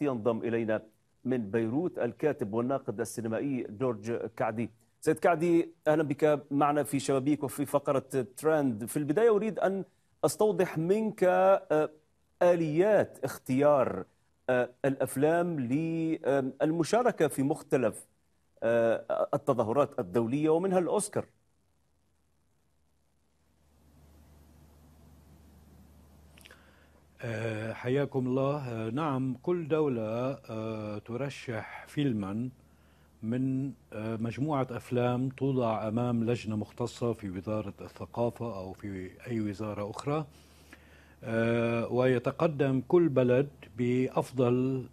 ينضم الينا من بيروت الكاتب والناقد السينمائي جورج كعدي. سيد كعدي اهلا بك معنا في شبابيك وفي فقره ترند. في البدايه اريد ان استوضح منك آه، اليات اختيار آه، الافلام للمشاركه في مختلف آه، التظاهرات الدوليه ومنها الاوسكار. آه، حياكم الله آه، نعم كل دولة آه، ترشح فيلما من مجموعة أفلام توضع أمام لجنة مختصة في وزارة الثقافة أو في أي وزارة أخرى ويتقدم كل بلد بأفضل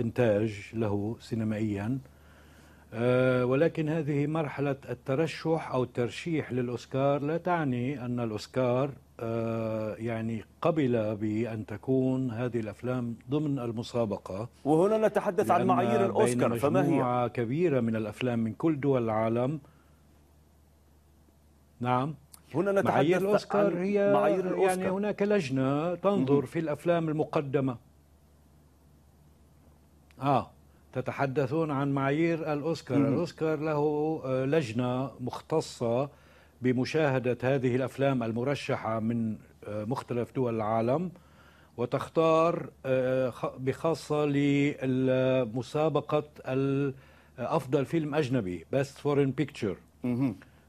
إنتاج له سينمائياً آه، ولكن هذه مرحلة الترشح أو الترشيح للأوسكار لا تعني أن الأوسكار آه، يعني قبل بأن تكون هذه الأفلام ضمن المسابقة وهنا نتحدث عن معايير الأوسكار فما هي؟ مجموعة كبيرة من الأفلام من كل دول العالم نعم هنا نتحدث معايير الأوسكار هي معايير يعني الأوسكار يعني هناك لجنة تنظر في الأفلام المقدمة آه تتحدثون عن معايير الأوسكار مم. الأوسكار له آه، لجنة مختصة بمشاهدة هذه الأفلام المرشحة من آه، مختلف دول العالم وتختار آه، بخاصة لمسابقة أفضل فيلم أجنبي بيست فورين بيكتشر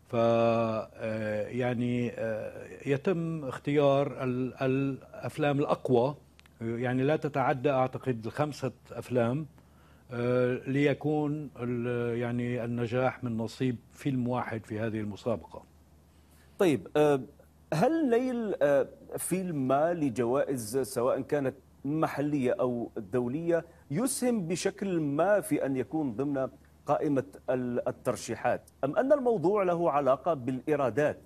ف يعني يتم اختيار الأفلام الأقوى يعني لا تتعدى أعتقد الخمسة أفلام آه، ليكون يعني النجاح من نصيب فيلم واحد في هذه المسابقة طيب آه، هل نيل آه، فيلم ما لجوائز سواء كانت محلية أو دولية يسهم بشكل ما في أن يكون ضمن قائمة الترشيحات أم أن الموضوع له علاقة بالإيرادات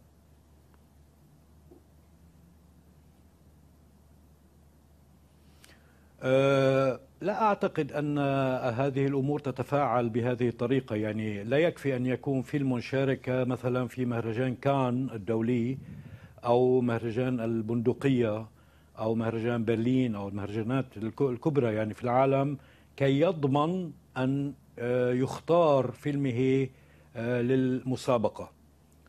أه لا أعتقد أن هذه الأمور تتفاعل بهذه الطريقة يعني لا يكفي أن يكون فيلم شارك مثلا في مهرجان كان الدولي أو مهرجان البندقية أو مهرجان برلين أو المهرجانات الكبرى يعني في العالم كي يضمن أن آه، يختار فيلمه آه، للمسابقة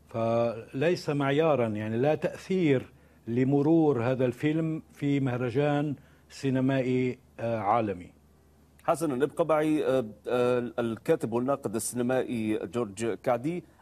فليس معيارا يعني لا تأثير لمرور هذا الفيلم في مهرجان سينمائي عالمي حسنا نبقى معي آه، آه، الكاتب والناقد السينمائي جورج كعدي